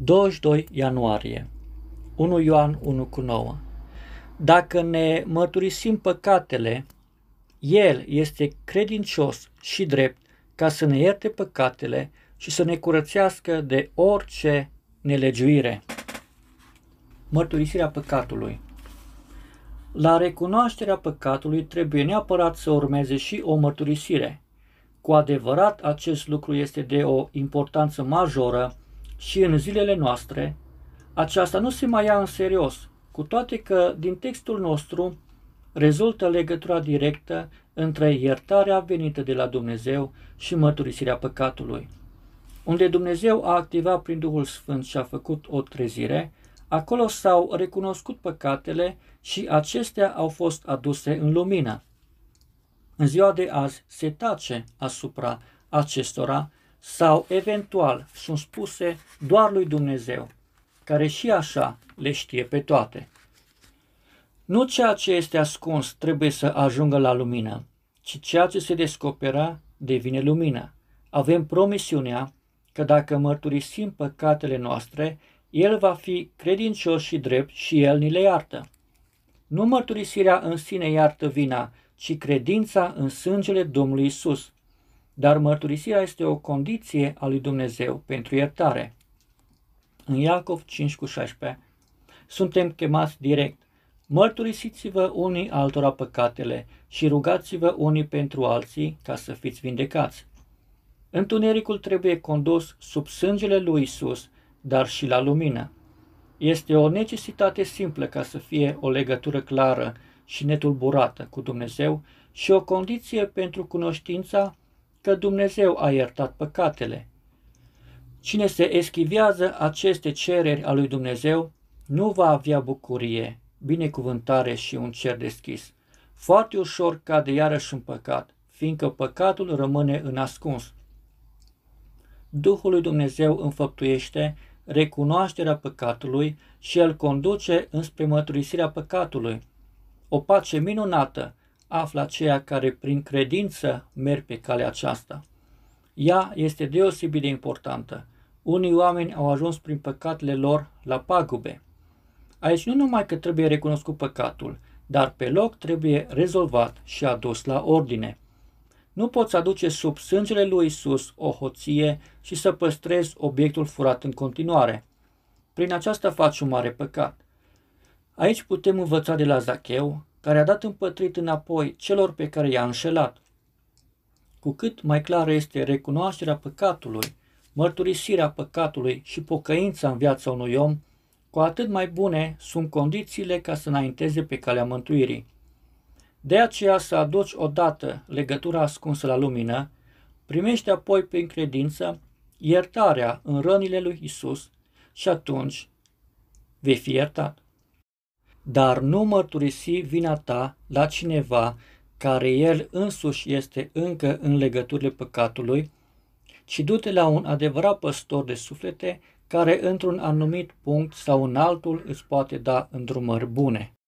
22 ianuarie 1 Ioan 1 cu 9 Dacă ne mărturisim păcatele, El este credincios și drept ca să ne ierte păcatele și să ne curățească de orice nelegiuire. Mărturisirea păcatului La recunoașterea păcatului trebuie neapărat să urmeze și o mărturisire. Cu adevărat, acest lucru este de o importanță majoră și în zilele noastre, aceasta nu se mai ia în serios, cu toate că din textul nostru rezultă legătura directă între iertarea venită de la Dumnezeu și mărturisirea păcatului. Unde Dumnezeu a activat prin Duhul Sfânt și a făcut o trezire, acolo s-au recunoscut păcatele și acestea au fost aduse în lumină. În ziua de azi se tace asupra acestora sau eventual sunt spuse doar lui Dumnezeu, care și așa le știe pe toate. Nu ceea ce este ascuns trebuie să ajungă la lumină, ci ceea ce se descoperă devine lumină. Avem promisiunea că dacă mărturisim păcatele noastre, El va fi credincios și drept și El ni le iartă. Nu mărturisirea în sine iartă vina, ci credința în sângele Domnului Isus, dar mărturisirea este o condiție a lui Dumnezeu pentru iertare. În Iacov 5 cu 16 suntem chemați direct, mărturisiți-vă unii altora păcatele și rugați-vă unii pentru alții ca să fiți vindecați. Întunericul trebuie condus sub sângele lui Isus, dar și la lumină. Este o necesitate simplă ca să fie o legătură clară și netulburată cu Dumnezeu și o condiție pentru cunoștința că Dumnezeu a iertat păcatele. Cine se eschivează aceste cereri a lui Dumnezeu nu va avea bucurie, binecuvântare și un cer deschis. Foarte ușor cade iarăși un păcat, fiindcă păcatul rămâne în ascuns. Duhul lui Dumnezeu înfăptuiește recunoașterea păcatului și îl conduce înspre mărturisirea păcatului. O pace minunată află aceia care prin credință merg pe calea aceasta. Ea este deosebit de importantă. Unii oameni au ajuns prin păcatele lor la pagube. Aici nu numai că trebuie recunoscut păcatul, dar pe loc trebuie rezolvat și adus la ordine. Nu poți aduce sub sângele lui Isus o hoție și să păstrezi obiectul furat în continuare. Prin aceasta faci un mare păcat. Aici putem învăța de la Zacheu care a dat împătrit înapoi celor pe care i-a înșelat. Cu cât mai clară este recunoașterea păcatului, mărturisirea păcatului și pocăința în viața unui om, cu atât mai bune sunt condițiile ca să înainteze pe calea mântuirii. De aceea să aduci odată legătura ascunsă la lumină, primește apoi prin credință iertarea în rănile lui Isus și atunci vei fi iertat dar nu mărturisi vina ta la cineva care el însuși este încă în legăturile păcatului, ci du-te la un adevărat păstor de suflete care într-un anumit punct sau în altul îți poate da îndrumări bune.